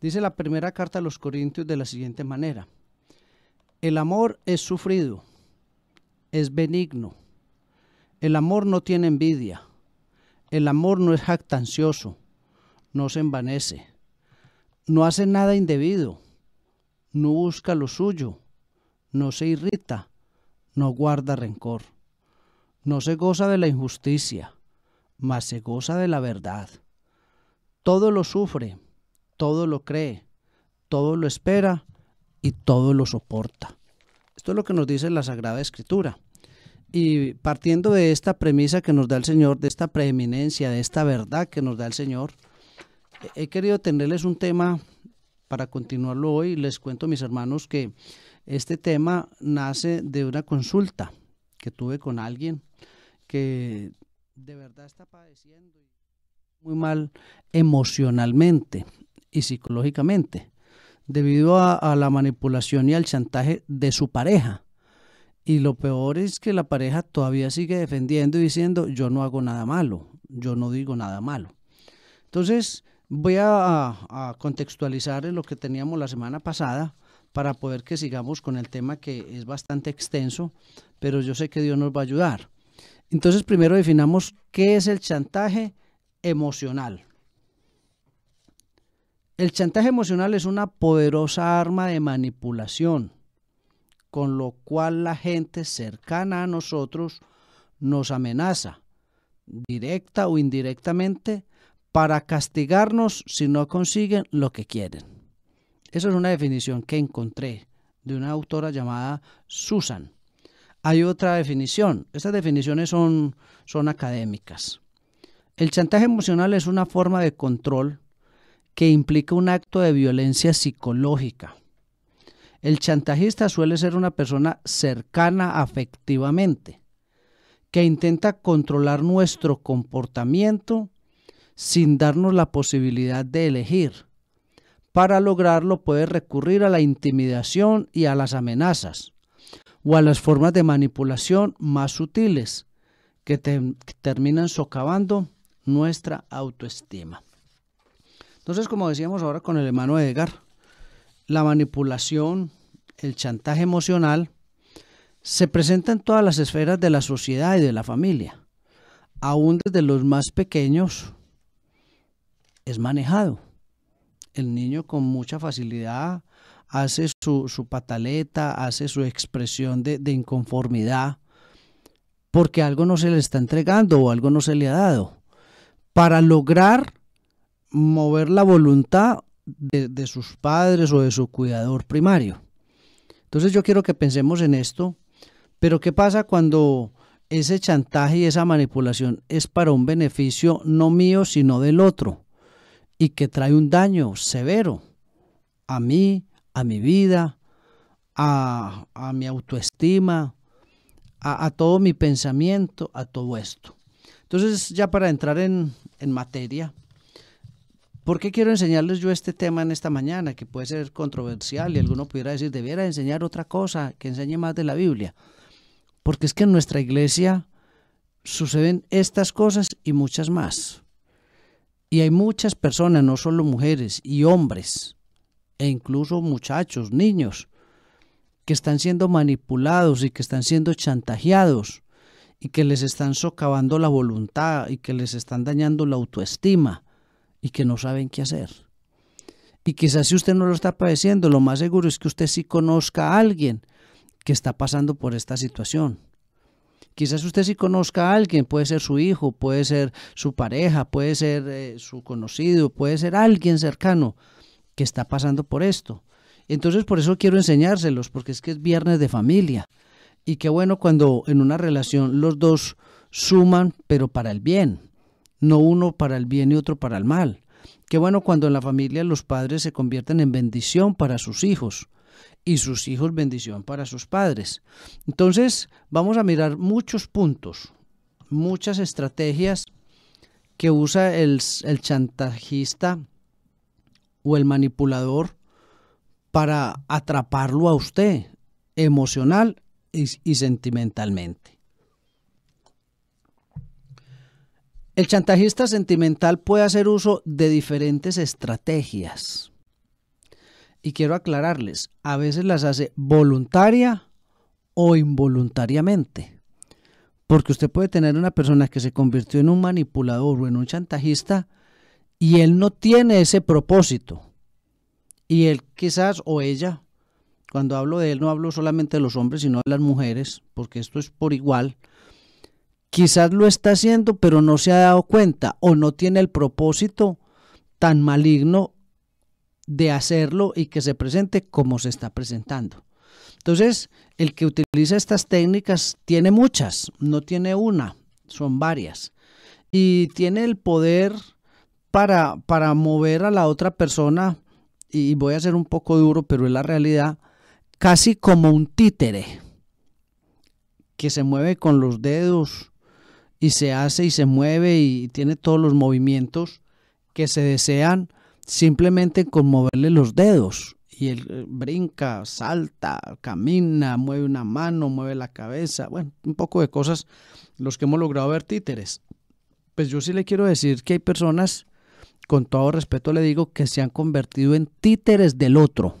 Dice la primera carta a los Corintios de la siguiente manera. El amor es sufrido, es benigno. El amor no tiene envidia. El amor no es jactancioso, no se envanece. No hace nada indebido, no busca lo suyo, no se irrita, no guarda rencor. No se goza de la injusticia, mas se goza de la verdad. Todo lo sufre, todo lo cree, todo lo espera y todo lo soporta. Esto es lo que nos dice la Sagrada Escritura. Y partiendo de esta premisa que nos da el Señor, de esta preeminencia, de esta verdad que nos da el Señor, he querido tenerles un tema para continuarlo hoy. Les cuento, mis hermanos, que este tema nace de una consulta que tuve con alguien que de verdad está padeciendo muy mal emocionalmente y psicológicamente, debido a, la manipulación y al chantaje de su pareja. Y lo peor es que la pareja todavía sigue defendiendo y diciendo, yo no hago nada malo, yo no digo nada malo. Entonces, voy a, a, contextualizar lo que teníamos la semana pasada para poder que sigamos con el tema que es bastante extenso, pero yo sé que Dios nos va a ayudar. Entonces, primero definamos qué es el chantaje emocional. El chantaje emocional es una poderosa arma de manipulación, con lo cual la gente cercana a nosotros nos amenaza, directa o indirectamente, para castigarnos si no consiguen lo que quieren. Esa es una definición que encontré de una autora llamada Susan. Hay otra definición. Estas definiciones son, son académicas. El chantaje emocional es una forma de control que implica un acto de violencia psicológica. El chantajista suele ser una persona cercana afectivamente, que intenta controlar nuestro comportamiento sin darnos la posibilidad de elegir. Para lograrlo puede recurrir a la intimidación y a las amenazas, o a las formas de manipulación más sutiles que, terminan socavando nuestra autoestima. Entonces, como decíamos ahora con el hermano Edgar, la manipulación, el chantaje emocional, se presenta en todas las esferas de la sociedad y de la familia. Aún desde los más pequeños es manejado. El niño con mucha facilidad hace su, pataleta, hace su expresión de, de inconformidad, porque algo no se le está entregando o algo no se le ha dado. Para lograr mover la voluntad de, sus padres o de su cuidador primario. Entonces yo quiero que pensemos en esto, pero ¿qué pasa cuando ese chantaje y esa manipulación es para un beneficio no mío, sino del otro, y que trae un daño severo a mí, a mi vida, a, mi autoestima, a, todo mi pensamiento, a todo esto? Entonces ya para entrar en materia, ¿Por qué quiero enseñarles yo este tema en esta mañana, que puede ser controversial y alguno pudiera decir, debiera enseñar otra cosa, que enseñe más de la Biblia? Porque es que en nuestra iglesia suceden estas cosas y muchas más. Y hay muchas personas, no solo mujeres y hombres, e incluso muchachos, niños, que están siendo manipulados y que están siendo chantajeados y que les están socavando la voluntad y que les están dañando la autoestima y que no saben qué hacer. Y quizás si usted no lo está padeciendo, lo más seguro es que usted sí conozca a alguien que está pasando por esta situación. Quizás usted sí conozca a alguien, puede ser su hijo, puede ser su pareja, puede ser eh, su conocido, puede ser alguien cercano que está pasando por esto. Entonces por eso quiero enseñárselos, porque es que es viernes de familia. Y qué bueno cuando en una relación los dos suman, pero para el bien, no uno para el bien y otro para el mal. Qué bueno cuando en la familia los padres se convierten en bendición para sus hijos y sus hijos bendición para sus padres. Entonces, vamos a mirar muchos puntos, muchas estrategias que usa el, chantajista o el manipulador para atraparlo a usted emocional y, y sentimentalmente. El chantajista sentimental puede hacer uso de diferentes estrategias. Y quiero aclararles, a veces las hace voluntaria o involuntariamente. Porque usted puede tener una persona que se convirtió en un manipulador o en un chantajista y él no tiene ese propósito. Y él quizás o ella, cuando hablo de él no hablo solamente de los hombres, sino de las mujeres, porque esto es por igual. Quizás lo está haciendo, pero no se ha dado cuenta o no tiene el propósito tan maligno de hacerlo y que se presente como se está presentando. Entonces, el que utiliza estas técnicas tiene muchas, no tiene una, son varias. Y tiene el poder para, para mover a la otra persona, y voy a ser un poco duro, pero es la realidad, casi como un títere que se mueve con los dedos y se hace y se mueve y tiene todos los movimientos que se desean simplemente con moverle los dedos. Y él eh, brinca, salta, camina, mueve una mano, mueve la cabeza, bueno, un poco de cosas los que hemos logrado ver títeres. Pues yo sí le quiero decir que hay personas, con todo respeto le digo, que se han convertido en títeres del otro.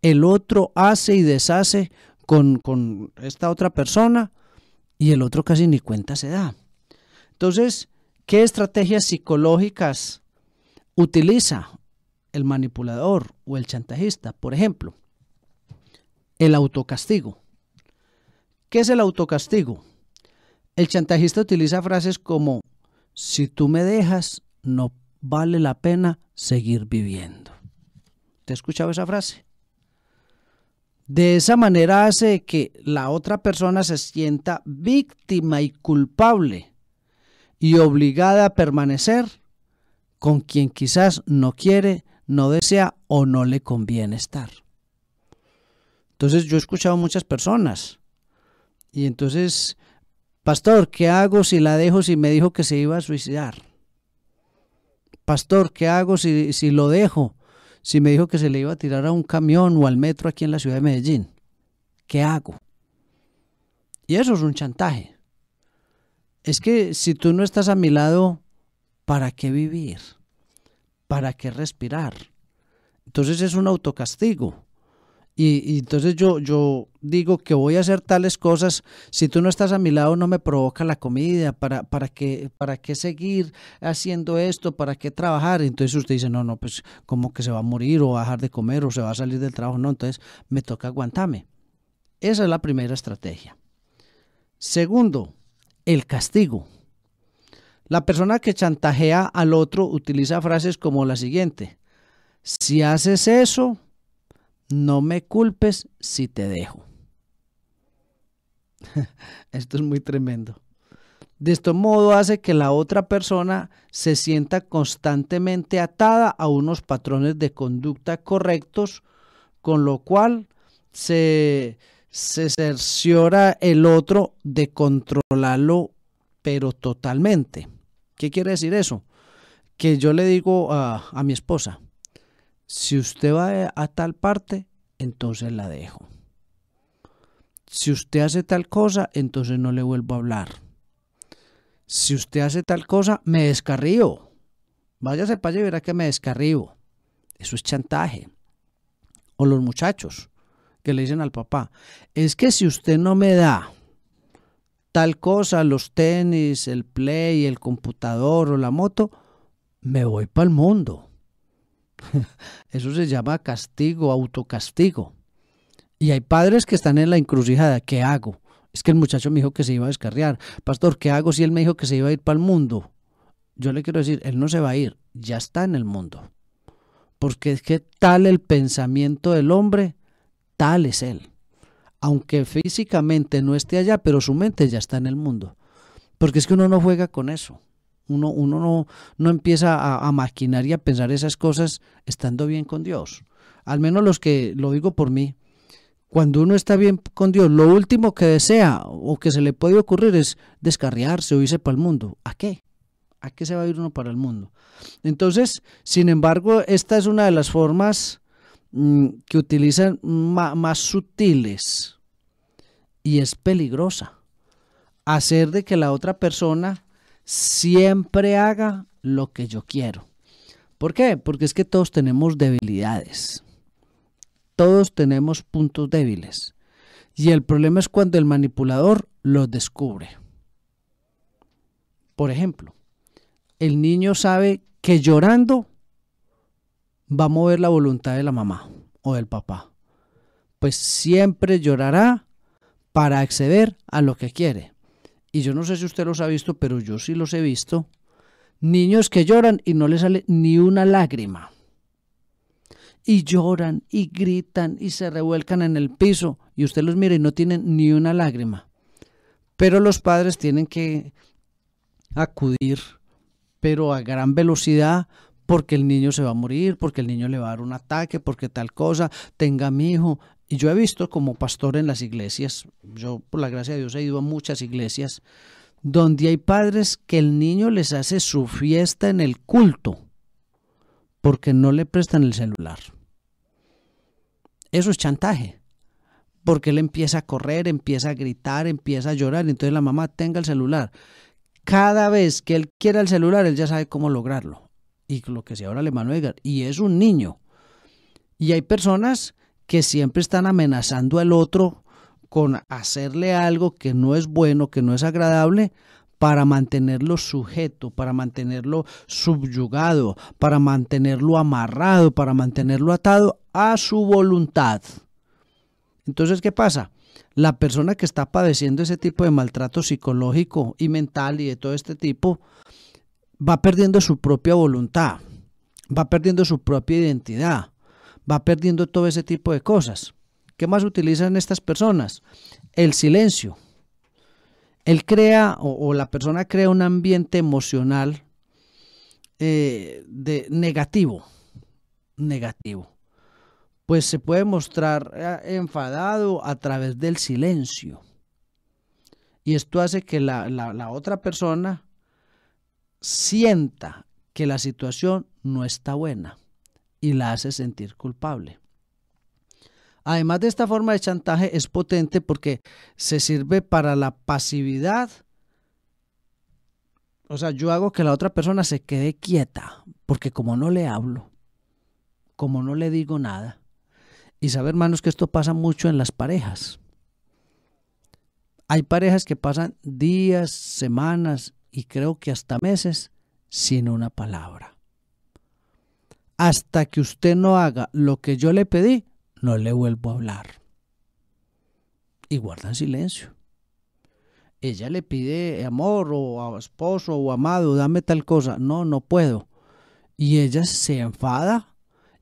El otro hace y deshace con, con esta otra persona y el otro casi ni cuenta se da. Entonces, ¿qué estrategias psicológicas utiliza el manipulador o el chantajista? Por ejemplo, el autocastigo. ¿Qué es el autocastigo? El chantajista utiliza frases como, si tú me dejas, no vale la pena seguir viviendo. ¿Te has escuchado esa frase? De esa manera hace que la otra persona se sienta víctima y culpable y obligada a permanecer con quien quizás no quiere, no desea o no le conviene estar. Entonces yo he escuchado muchas personas y entonces, pastor, ¿qué hago si la dejo si me dijo que se iba a suicidar? Pastor, ¿qué hago si, si lo dejo? si me dijo que se le iba a tirar a un camión o al metro aquí en la ciudad de Medellín? ¿Qué hago? Y eso es un chantaje. Es que si tú no estás a mi lado, ¿para qué vivir? ¿Para qué respirar? Entonces es un autocastigo. Y, entonces yo, yo digo que voy a hacer tales cosas, si tú no estás a mi lado no me provoca la comida, ¿para, para, qué, para qué seguir haciendo esto? ¿Para qué trabajar? Entonces usted dice, no, no, pues como que se va a morir o va a dejar de comer o se va a salir del trabajo, no, entonces me toca aguantarme. Esa es la primera estrategia. Segundo, el castigo. La persona que chantajea al otro utiliza frases como la siguiente, si haces eso, no me culpes si te dejo. Esto es muy tremendo. De este modo hace que la otra persona se sienta constantemente atada a unos patrones de conducta correctos, con lo cual se, se cerciora el otro de controlarlo, pero totalmente. ¿Qué quiere decir eso? Que yo le digo a, a mi esposa, si usted va a tal parte, entonces la dejo. Si usted hace tal cosa, entonces no le vuelvo a hablar. Si usted hace tal cosa, me descarrío. Váyase para allá y verá que me descarrío. Eso es chantaje. O los muchachos que le dicen al papá, es que si usted no me da tal cosa, los tenis, el play, el computador o la moto, me voy para el mundo. Eso se llama castigo, autocastigo. Y hay padres que están en la encrucijada. ¿Qué hago? Es que el muchacho me dijo que se iba a descarriar. Pastor, ¿qué hago si él me dijo que se iba a ir para el mundo? Yo le quiero decir, él no se va a ir, ya está en el mundo. Porque es que tal el pensamiento del hombre, tal es él. Aunque físicamente no esté allá, pero su mente ya está en el mundo. Porque es que uno no juega con eso. Uno, no, no empieza a, maquinar y a pensar esas cosas estando bien con Dios. Al menos los que, lo digo por mí, cuando uno está bien con Dios, lo último que desea o que se le puede ocurrir es descarriarse o irse para el mundo. ¿A qué? ¿A qué se va a ir uno para el mundo? Entonces, sin embargo, esta es una de las formas mm, que utilizan más sutiles y es peligrosa. Hacer de que la otra persona siempre haga lo que yo quiero. ¿Por qué? Porque es que todos tenemos debilidades. Todos tenemos puntos débiles. Y el problema es cuando el manipulador los descubre. Por ejemplo, el niño sabe que llorando va a mover la voluntad de la mamá o del papá. Pues siempre llorará para acceder a lo que quiere y yo no sé si usted los ha visto, pero yo sí los he visto, niños que lloran y no les sale ni una lágrima. Y lloran y gritan y se revuelcan en el piso y usted los mira y no tienen ni una lágrima. Pero los padres tienen que acudir, pero a gran velocidad, porque el niño se va a morir, porque el niño le va a dar un ataque, porque tal cosa, tenga mi hijo, y yo he visto como pastor en las iglesias, yo por la gracia de Dios he ido a muchas iglesias, donde hay padres que el niño les hace su fiesta en el culto porque no le prestan el celular. Eso es chantaje, porque él empieza a correr, empieza a gritar, empieza a llorar, entonces la mamá tenga el celular. Cada vez que él quiera el celular, él ya sabe cómo lograrlo. Y lo que se ahora le Edgar, y es un niño. Y hay personas que siempre están amenazando al otro con hacerle algo que no es bueno, que no es agradable, para mantenerlo sujeto, para mantenerlo subyugado, para mantenerlo amarrado, para mantenerlo atado a su voluntad. Entonces, ¿qué pasa? La persona que está padeciendo ese tipo de maltrato psicológico y mental y de todo este tipo, va perdiendo su propia voluntad, va perdiendo su propia identidad, va perdiendo todo ese tipo de cosas. ¿Qué más utilizan estas personas? El silencio. Él crea o, la persona crea un ambiente emocional eh, de negativo, negativo. Pues se puede mostrar eh, enfadado a través del silencio. Y esto hace que la otra persona sienta que la situación no está buena y la hace sentir culpable. Además de esta forma de chantaje es potente porque se sirve para la pasividad. O sea, yo hago que la otra persona se quede quieta, porque como no le hablo, como no le digo nada. Y sabe, hermanos, que esto pasa mucho en las parejas. Hay parejas que pasan días, semanas y creo que hasta meses sin una palabra hasta que usted no haga lo que yo le pedí, no le vuelvo a hablar. Y guardan silencio. Ella le pide amor o a esposo o amado, dame tal cosa. No, no puedo. Y ella se enfada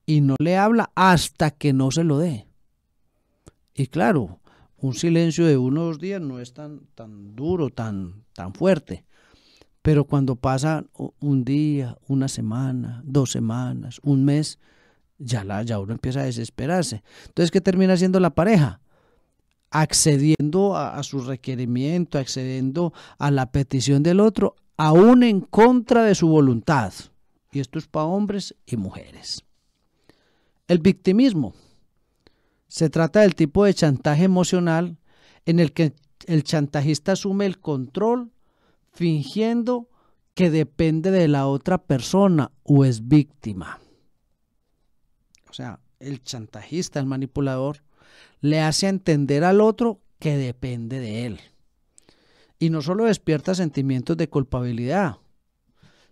y no le habla hasta que no se lo dé. Y claro, un silencio de unos días no es tan, tan duro, tan, tan fuerte. Pero cuando pasa un día, una semana, dos semanas, un mes, ya, la, ya uno empieza a desesperarse. Entonces, ¿qué termina haciendo la pareja? Accediendo a, a su requerimiento, accediendo a la petición del otro, aún en contra de su voluntad. Y esto es para hombres y mujeres. El victimismo. Se trata del tipo de chantaje emocional en el que el chantajista asume el control fingiendo que depende de la otra persona o es víctima. O sea, el chantajista, el manipulador, le hace entender al otro que depende de él. Y no solo despierta sentimientos de culpabilidad,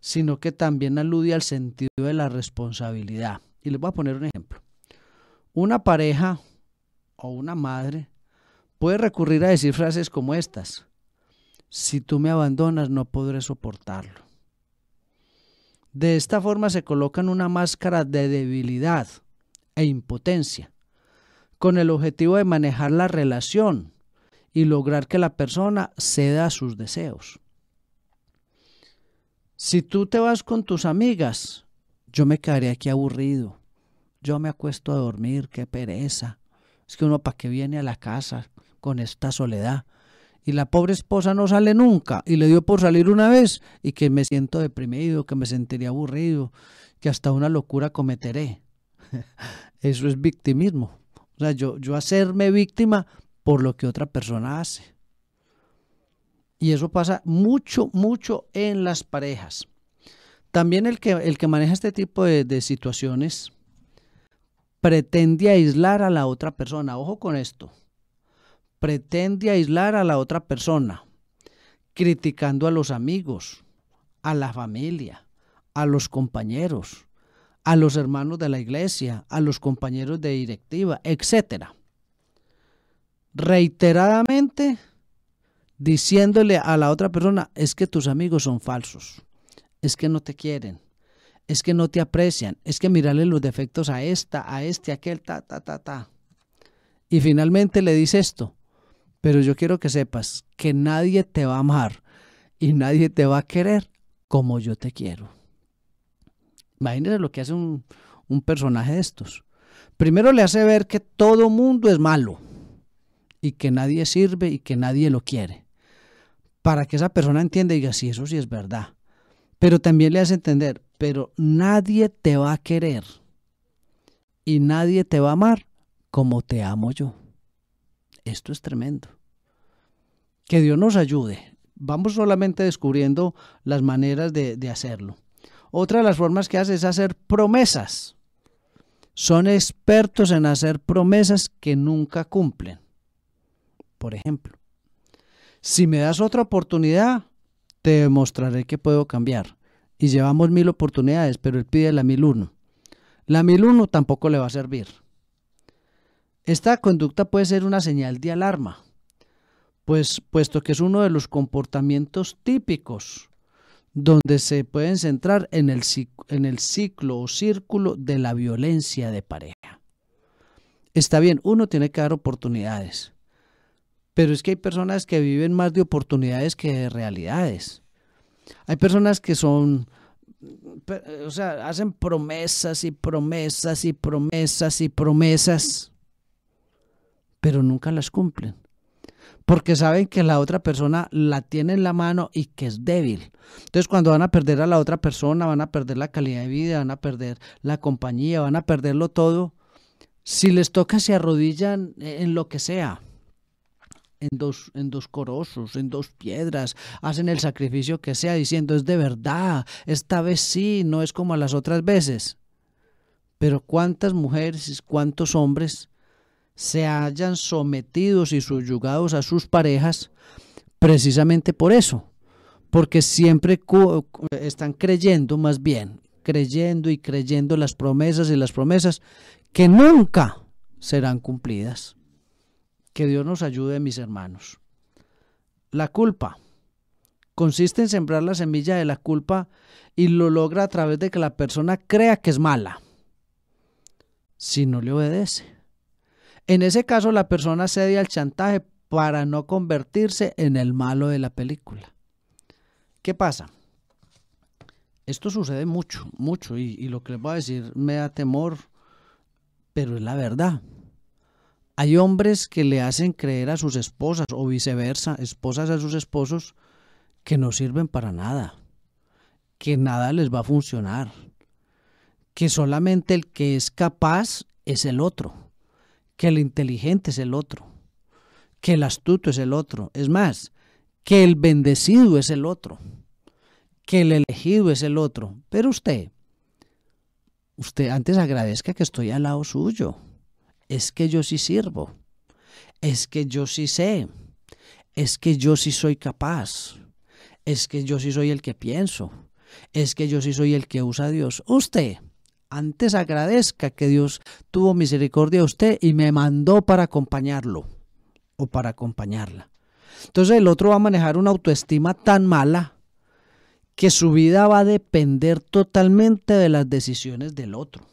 sino que también alude al sentido de la responsabilidad. Y les voy a poner un ejemplo. Una pareja o una madre puede recurrir a decir frases como estas. Si tú me abandonas, no podré soportarlo. De esta forma se colocan una máscara de debilidad e impotencia, con el objetivo de manejar la relación y lograr que la persona ceda a sus deseos. Si tú te vas con tus amigas, yo me quedaré aquí aburrido. Yo me acuesto a dormir, qué pereza. Es que uno para qué viene a la casa con esta soledad y la pobre esposa no sale nunca y le dio por salir una vez y que me siento deprimido, que me sentiría aburrido, que hasta una locura cometeré. Eso es victimismo. O sea, yo, yo hacerme víctima por lo que otra persona hace. Y eso pasa mucho, mucho en las parejas. También el que, el que maneja este tipo de situaciones pretende aislar a la otra persona. Ojo con esto pretende aislar a la otra persona, criticando a los amigos, a la familia, a los compañeros, a los hermanos de la iglesia, a los compañeros de directiva, etc. Reiteradamente diciéndole a la otra persona, es que tus amigos son falsos, es que no te quieren, es que no te aprecian, es que mirarle los defectos a esta, a este, a aquel, ta, ta, ta, ta. Y finalmente le dice esto, pero yo quiero que sepas que nadie te va a amar y nadie te va a querer como yo te quiero. Imagínese lo que hace un, personaje de estos. Primero le hace ver que todo mundo es malo y que nadie sirve y que nadie lo quiere. Para que esa persona entienda y diga, sí, eso sí es verdad. Pero también le hace entender, pero nadie te va a querer y nadie te va a amar como te amo yo. Esto es tremendo. Que Dios nos ayude. Vamos solamente descubriendo las maneras de, hacerlo. Otra de las formas que hace es hacer promesas. Son expertos en hacer promesas que nunca cumplen. Por ejemplo, si me das otra oportunidad, te demostraré que puedo cambiar. Y llevamos mil oportunidades, pero él pide la mil uno. La mil uno tampoco le va a servir. Esta conducta puede ser una señal de alarma, pues, puesto que es uno de los comportamientos típicos donde se pueden centrar en el, en el ciclo o círculo de la violencia de pareja. Está bien, uno tiene que dar oportunidades, pero es que hay personas que viven más de oportunidades que de realidades. Hay personas que son, o sea, hacen promesas y promesas y promesas y promesas pero nunca las cumplen. Porque saben que la otra persona la tiene en la mano y que es débil. Entonces cuando van a perder a la otra persona, van a perder la calidad de vida, van a perder la compañía, van a perderlo todo. Si les toca, se arrodillan en lo que sea. En dos, en dos corosos, en dos piedras, hacen el sacrificio que sea, diciendo es de verdad, esta vez sí, no es como las otras veces. Pero cuántas mujeres, y cuántos hombres se hayan sometidos y subyugados a sus parejas precisamente por eso, porque siempre están creyendo más bien, creyendo y creyendo las promesas y las promesas que nunca serán cumplidas. Que Dios nos ayude, mis hermanos. La culpa consiste en sembrar la semilla de la culpa y lo logra a través de que la persona crea que es mala si no le obedece. En ese caso, la persona cede al chantaje para no convertirse en el malo de la película. ¿Qué pasa? Esto sucede mucho, mucho, y, lo que les voy a decir me da temor, pero es la verdad. Hay hombres que le hacen creer a sus esposas o viceversa, esposas a sus esposos, que no sirven para nada, que nada les va a funcionar, que solamente el que es capaz es el otro que el inteligente es el otro, que el astuto es el otro. Es más, que el bendecido es el otro, que el elegido es el otro. Pero usted, usted antes agradezca que estoy al lado suyo. Es que yo sí sirvo. Es que yo sí sé. Es que yo sí soy capaz. Es que yo sí soy el que pienso. Es que yo sí soy el que usa a Dios. Usted antes agradezca que Dios tuvo misericordia de usted y me mandó para acompañarlo o para acompañarla. Entonces el otro va a manejar una autoestima tan mala que su vida va a depender totalmente de las decisiones del otro.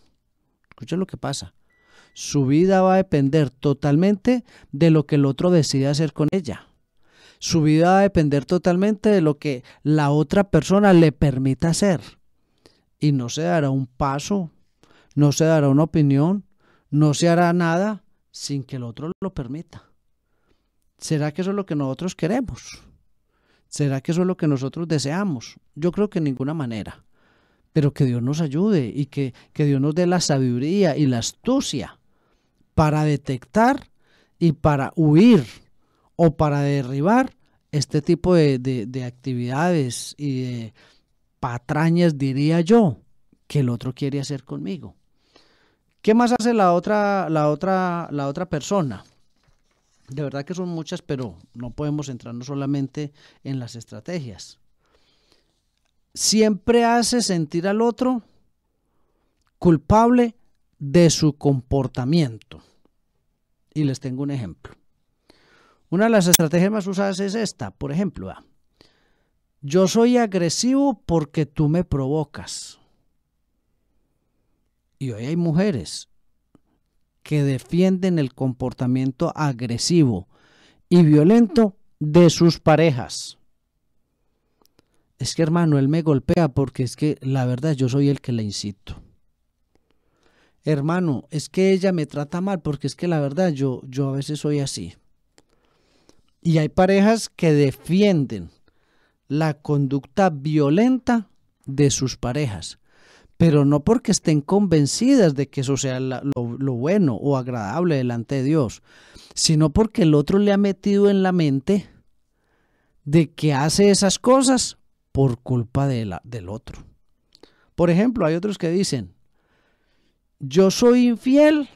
Escucha lo que pasa. Su vida va a depender totalmente de lo que el otro decide hacer con ella. Su vida va a depender totalmente de lo que la otra persona le permita hacer y no se dará un paso, no se dará una opinión, no se hará nada sin que el otro lo permita. ¿Será que eso es lo que nosotros queremos? ¿Será que eso es lo que nosotros deseamos? Yo creo que en ninguna manera. Pero que Dios nos ayude y que, Dios nos dé la sabiduría y la astucia para detectar y para huir o para derribar este tipo de, de actividades y de, patrañas, diría yo, que el otro quiere hacer conmigo. ¿Qué más hace la otra, la otra, la otra persona? De verdad que son muchas, pero no podemos centrarnos solamente en las estrategias. Siempre hace sentir al otro culpable de su comportamiento. Y les tengo un ejemplo. Una de las estrategias más usadas es esta, por ejemplo, a yo soy agresivo porque tú me provocas. Y hoy hay mujeres que defienden el comportamiento agresivo y violento de sus parejas. Es que hermano, él me golpea porque es que la verdad yo soy el que le incito. Hermano, es que ella me trata mal porque es que la verdad yo, yo a veces soy así. Y hay parejas que defienden la conducta violenta de sus parejas, pero no porque estén convencidas de que eso sea lo, bueno o agradable delante de Dios, sino porque el otro le ha metido en la mente de que hace esas cosas por culpa de la, del otro. Por ejemplo, hay otros que dicen, yo soy infiel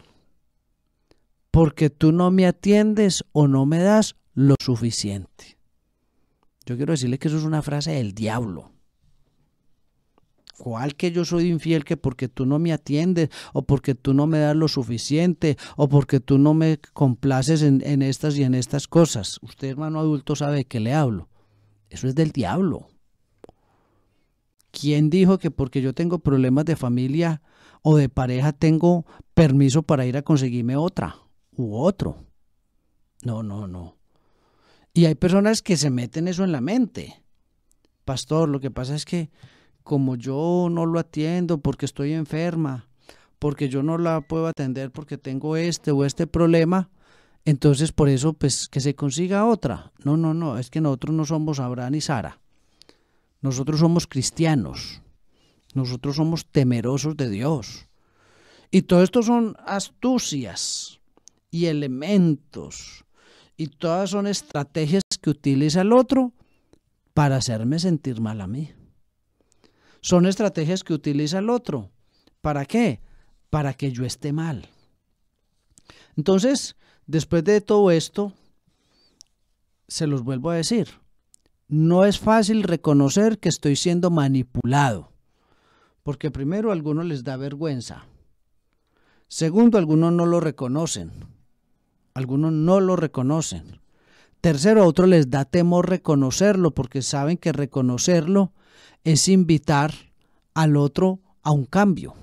porque tú no me atiendes o no me das lo suficiente. Yo quiero decirle que eso es una frase del diablo. ¿Cuál que yo soy infiel que porque tú no me atiendes o porque tú no me das lo suficiente o porque tú no me complaces en, en estas y en estas cosas? Usted, hermano adulto, sabe de qué le hablo. Eso es del diablo. ¿Quién dijo que porque yo tengo problemas de familia o de pareja tengo permiso para ir a conseguirme otra u otro? No, no, no. Y hay personas que se meten eso en la mente. Pastor, lo que pasa es que como yo no lo atiendo porque estoy enferma, porque yo no la puedo atender porque tengo este o este problema, entonces por eso pues que se consiga otra. No, no, no, es que nosotros no somos Abraham y Sara. Nosotros somos cristianos. Nosotros somos temerosos de Dios. Y todo esto son astucias y elementos y todas son estrategias que utiliza el otro para hacerme sentir mal a mí. Son estrategias que utiliza el otro. ¿Para qué? Para que yo esté mal. Entonces, después de todo esto, se los vuelvo a decir, no es fácil reconocer que estoy siendo manipulado, porque primero a algunos les da vergüenza, segundo algunos no lo reconocen, algunos no lo reconocen. Tercero, a otros les da temor reconocerlo porque saben que reconocerlo es invitar al otro a un cambio.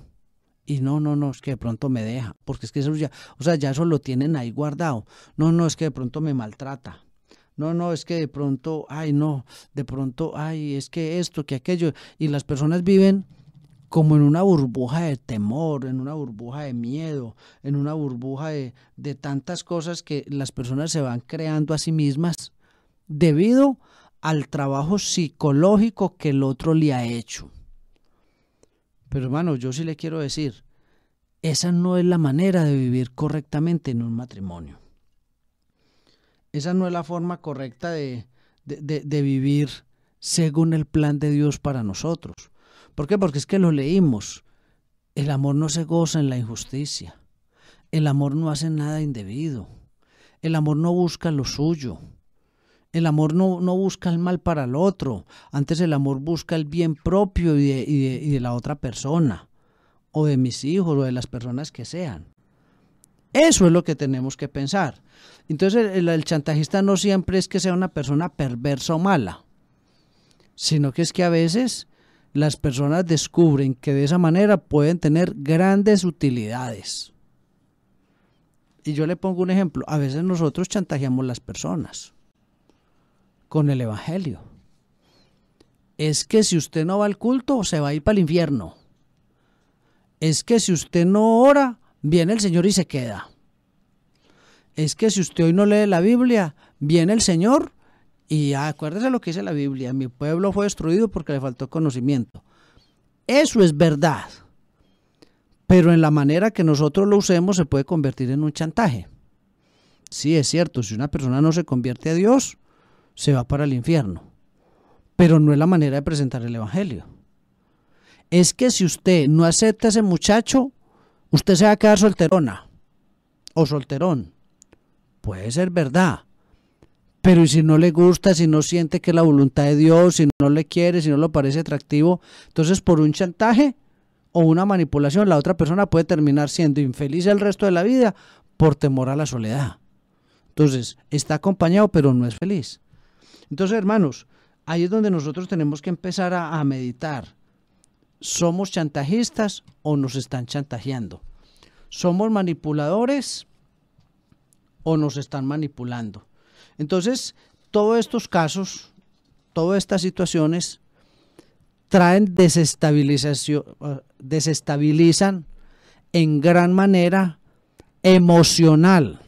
Y no, no, no, es que de pronto me deja, porque es que eso ya, o sea, ya eso lo tienen ahí guardado. No, no, es que de pronto me maltrata. No, no, es que de pronto, ay, no, de pronto, ay, es que esto, que aquello. Y las personas viven como en una burbuja de temor, en una burbuja de miedo, en una burbuja de, de tantas cosas que las personas se van creando a sí mismas debido al trabajo psicológico que el otro le ha hecho. Pero hermano, yo sí le quiero decir, esa no es la manera de vivir correctamente en un matrimonio. Esa no es la forma correcta de, vivir según el plan de Dios para nosotros. ¿Por qué? Porque es que lo leímos. El amor no se goza en la injusticia. El amor no hace nada indebido. El amor no busca lo suyo. El amor no, busca el mal para el otro. Antes el amor busca el bien propio y de, la otra persona. O de mis hijos o de las personas que sean. Eso es lo que tenemos que pensar. Entonces el, chantajista no siempre es que sea una persona perversa o mala, sino que es que a veces las personas descubren que de esa manera pueden tener grandes utilidades. Y yo le pongo un ejemplo. A veces nosotros chantajeamos las personas con el Evangelio. Es que si usted no va al culto, se va a ir para el infierno. Es que si usted no ora, viene el Señor y se queda. Es que si usted hoy no lee la Biblia, viene el Señor y acuérdese lo que dice la Biblia, mi pueblo fue destruido porque le faltó conocimiento. Eso es verdad. Pero en la manera que nosotros lo usemos se puede convertir en un chantaje. Sí, es cierto, si una persona no se convierte a Dios, se va para el infierno. Pero no es la manera de presentar el Evangelio. Es que si usted no acepta a ese muchacho, usted se va a quedar solterona o solterón. Puede ser verdad, pero si no le gusta, si no siente que es la voluntad de Dios, si no le quiere, si no le parece atractivo, entonces por un chantaje o una manipulación, la otra persona puede terminar siendo infeliz el resto de la vida por temor a la soledad. Entonces, está acompañado, pero no es feliz. Entonces, hermanos, ahí es donde nosotros tenemos que empezar a, a meditar. ¿Somos chantajistas o nos están chantajeando? ¿Somos manipuladores o nos están manipulando? Entonces, todos estos casos, todas estas situaciones traen desestabilización, eh, desestabilizan en gran manera emocional,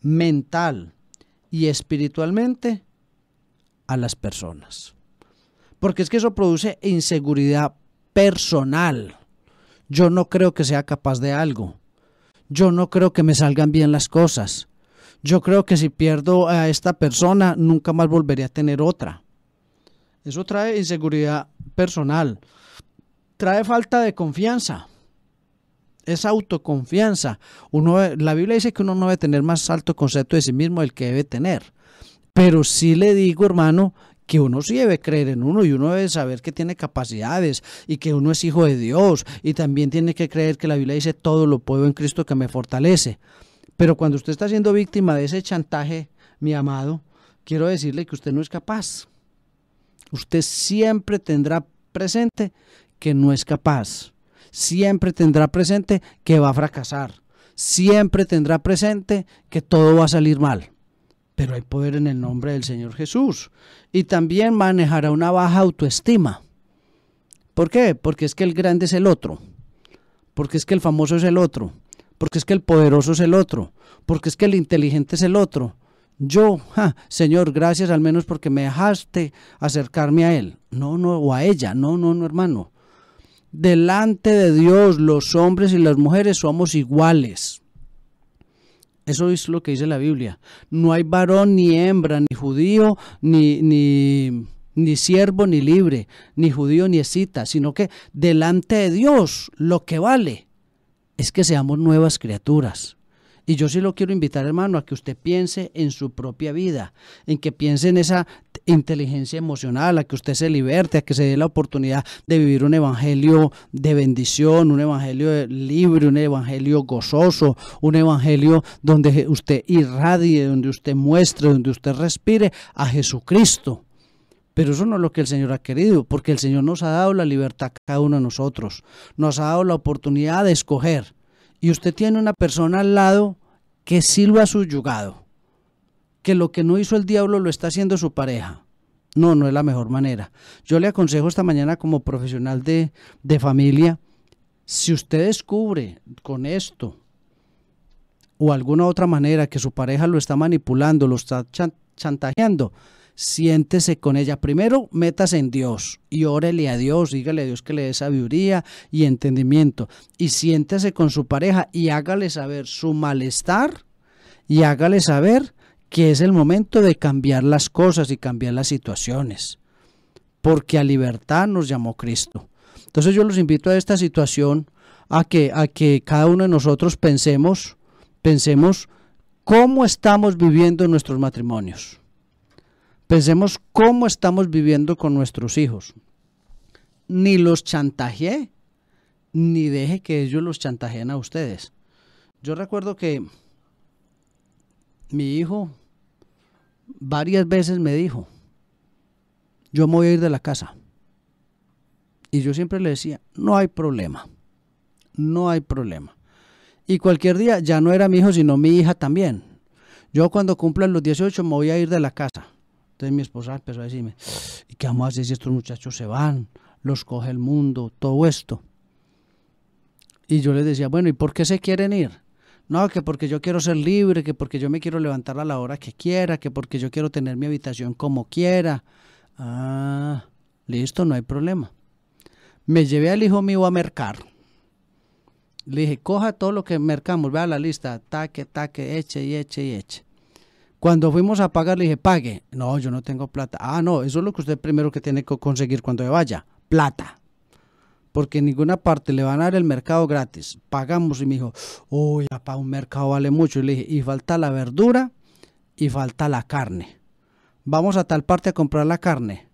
mental y espiritualmente a las personas. Porque es que eso produce inseguridad personal. Yo no creo que sea capaz de algo. Yo no creo que me salgan bien las cosas yo creo que si pierdo a esta persona, nunca más volveré a tener otra. Eso trae inseguridad personal, trae falta de confianza, es autoconfianza. Uno, la Biblia dice que uno no debe tener más alto concepto de sí mismo del que debe tener. Pero sí le digo, hermano, que uno sí debe creer en uno y uno debe saber que tiene capacidades y que uno es hijo de Dios y también tiene que creer que la Biblia dice todo lo puedo en Cristo que me fortalece. Pero cuando usted está siendo víctima de ese chantaje, mi amado, quiero decirle que usted no es capaz. Usted siempre tendrá presente que no es capaz. Siempre tendrá presente que va a fracasar. Siempre tendrá presente que todo va a salir mal. Pero hay poder en el nombre del Señor Jesús. Y también manejará una baja autoestima. ¿Por qué? Porque es que el grande es el otro. Porque es que el famoso es el otro porque es que el poderoso es el otro, porque es que el inteligente es el otro. Yo, Señor, gracias al menos porque me dejaste acercarme a Él. No, no, o a ella, no, no, no, hermano. Delante de Dios, los hombres y las mujeres somos iguales. Eso es lo que dice la Biblia. No hay varón ni hembra, ni judío, ni, ni, ni siervo, ni libre, ni judío, ni escita, sino que delante de Dios lo que vale es que seamos nuevas criaturas. Y yo sí lo quiero invitar, hermano, a que usted piense en su propia vida, en que piense en esa inteligencia emocional, a que usted se liberte, a que se dé la oportunidad de vivir un evangelio de bendición, un evangelio libre, un evangelio gozoso, un evangelio donde usted irradie, donde usted muestre, donde usted respire a Jesucristo pero eso no es lo que el Señor ha querido, porque el Señor nos ha dado la libertad a cada uno de nosotros, nos ha dado la oportunidad de escoger. Y usted tiene una persona al lado que sí lo ha subyugado, que lo que no hizo el diablo lo está haciendo su pareja. No, no es la mejor manera. Yo le aconsejo esta mañana como profesional de, de familia, si usted descubre con esto o alguna otra manera que su pareja lo está manipulando, lo está chantajeando, siéntese con ella. Primero, metas en Dios y órele a Dios, dígale a Dios que le dé sabiduría y entendimiento. Y siéntese con su pareja y hágale saber su malestar y hágale saber que es el momento de cambiar las cosas y cambiar las situaciones. Porque a libertad nos llamó Cristo. Entonces yo los invito a esta situación, a que, a que cada uno de nosotros pensemos, pensemos cómo estamos viviendo nuestros matrimonios. Pensemos cómo estamos viviendo con nuestros hijos. Ni los chantajeé, ni deje que ellos los chantajeen a ustedes. Yo recuerdo que mi hijo varias veces me dijo, yo me voy a ir de la casa. Y yo siempre le decía, no hay problema, no hay problema. Y cualquier día ya no era mi hijo, sino mi hija también. Yo cuando cumplan los 18 me voy a ir de la casa. Entonces mi esposa empezó a decirme, ¿y qué vamos a hacer si estos muchachos se van? Los coge el mundo, todo esto. Y yo les decía, bueno, ¿y por qué se quieren ir? No, que porque yo quiero ser libre, que porque yo me quiero levantar a la hora que quiera, que porque yo quiero tener mi habitación como quiera. Ah, listo, no hay problema. Me llevé al hijo mío a mercar. Le dije, coja todo lo que mercamos, vea la lista, taque, taque, eche y eche y eche. Cuando fuimos a pagar, le dije, pague. No, yo no tengo plata. Ah, no, eso es lo que usted primero que tiene que conseguir cuando vaya. Plata. Porque en ninguna parte le van a dar el mercado gratis. Pagamos y me dijo, uy, para un mercado vale mucho. Y le dije, y falta la verdura y falta la carne. Vamos a tal parte a comprar la carne.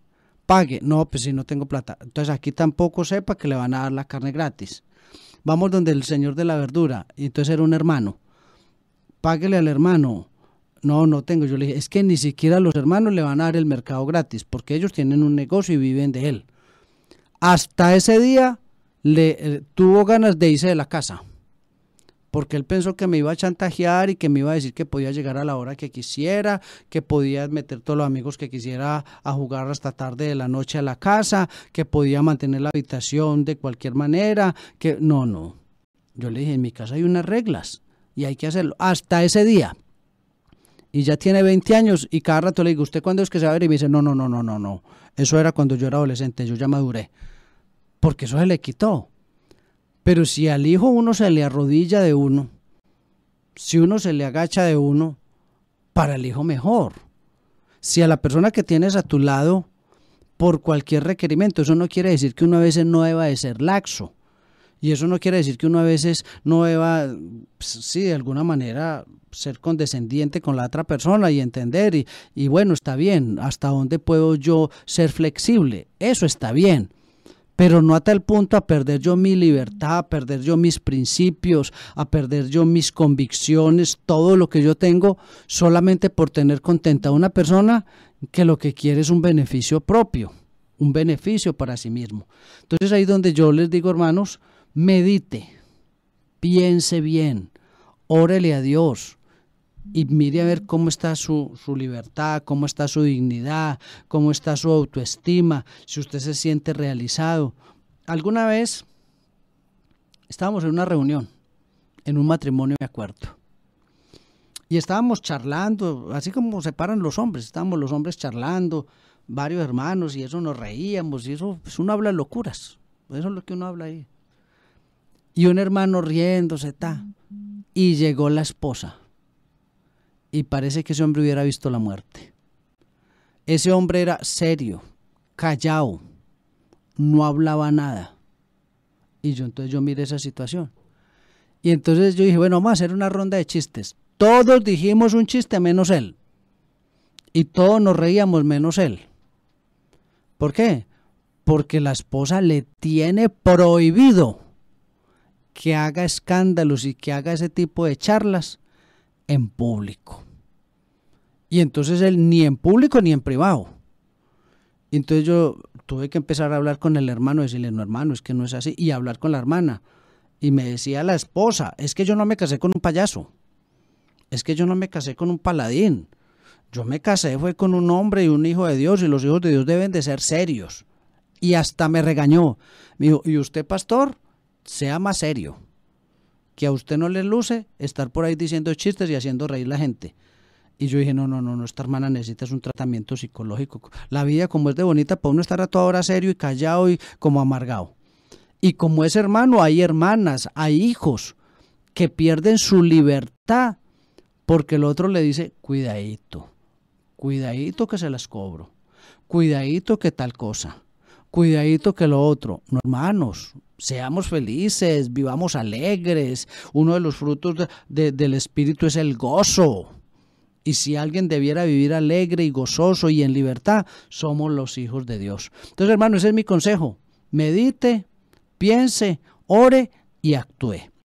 Pague. No, pues si no tengo plata. Entonces aquí tampoco sepa que le van a dar la carne gratis. Vamos donde el señor de la verdura. Y entonces era un hermano. Páguele al hermano no, no tengo. Yo le dije, es que ni siquiera los hermanos le van a dar el mercado gratis, porque ellos tienen un negocio y viven de él. Hasta ese día le eh, tuvo ganas de irse de la casa, porque él pensó que me iba a chantajear y que me iba a decir que podía llegar a la hora que quisiera, que podía meter todos los amigos que quisiera a jugar hasta tarde de la noche a la casa, que podía mantener la habitación de cualquier manera, que no, no. Yo le dije, en mi casa hay unas reglas y hay que hacerlo hasta ese día y ya tiene 20 años y cada rato le digo, ¿usted cuándo es que se va a ver? Y me dice, no, no, no, no, no, no. Eso era cuando yo era adolescente, yo ya maduré. Porque eso se le quitó. Pero si al hijo uno se le arrodilla de uno, si uno se le agacha de uno, para el hijo mejor. Si a la persona que tienes a tu lado, por cualquier requerimiento, eso no quiere decir que uno a veces no deba de ser laxo. Y eso no quiere decir que uno a veces no deba, pues, sí, de alguna manera ser condescendiente con la otra persona y entender, y, bueno, está bien, hasta dónde puedo yo ser flexible, eso está bien pero no a tal punto a perder yo mi libertad, a perder yo mis principios, a perder yo mis convicciones, todo lo que yo tengo, solamente por tener contenta a una persona que lo que quiere es un beneficio propio, un beneficio para sí mismo. Entonces ahí donde yo les digo, hermanos, medite, piense bien, órele a Dios y mire a ver cómo está su, libertad, cómo está su dignidad, cómo está su autoestima, si usted se siente realizado. Alguna vez estábamos en una reunión, en un matrimonio, me acuerdo. Y estábamos charlando, así como se paran los hombres, estábamos los hombres charlando, varios hermanos, y eso nos reíamos, y eso, pues uno habla locuras, eso es lo que uno habla ahí. Y un hermano riéndose, está Y llegó la esposa. Y parece que ese hombre hubiera visto la muerte. Ese hombre era serio, callado, no hablaba nada. Y yo entonces yo miré esa situación. Y entonces yo dije, bueno, vamos a hacer una ronda de chistes. Todos dijimos un chiste menos él. Y todos nos reíamos menos él. ¿Por qué? Porque la esposa le tiene prohibido que haga escándalos y que haga ese tipo de charlas en público. Y entonces él ni en público ni en privado. Y entonces yo tuve que empezar a hablar con el hermano, decirle, no hermano, es que no es así, y hablar con la hermana. Y me decía la esposa, es que yo no me casé con un payaso, es que yo no me casé con un paladín, yo me casé fue con un hombre y un hijo de Dios, y los hijos de Dios deben de ser serios. Y hasta me regañó, me dijo, ¿y usted pastor? sea más serio. Que a usted no le luce estar por ahí diciendo chistes y haciendo reír la gente. Y yo dije, no, no, no, no, esta hermana necesita un tratamiento psicológico. La vida como es de bonita, para uno estar a toda hora serio y callado y como amargado. Y como es hermano, hay hermanas, hay hijos que pierden su libertad porque el otro le dice, cuidadito, cuidadito que se las cobro, cuidadito que tal cosa cuidadito que lo otro. hermanos, seamos felices, vivamos alegres. Uno de los frutos del Espíritu es el gozo. Y si alguien debiera vivir alegre y gozoso y en libertad, somos los hijos de Dios. Entonces, hermanos, ese es mi consejo. Medite, piense, ore y actúe.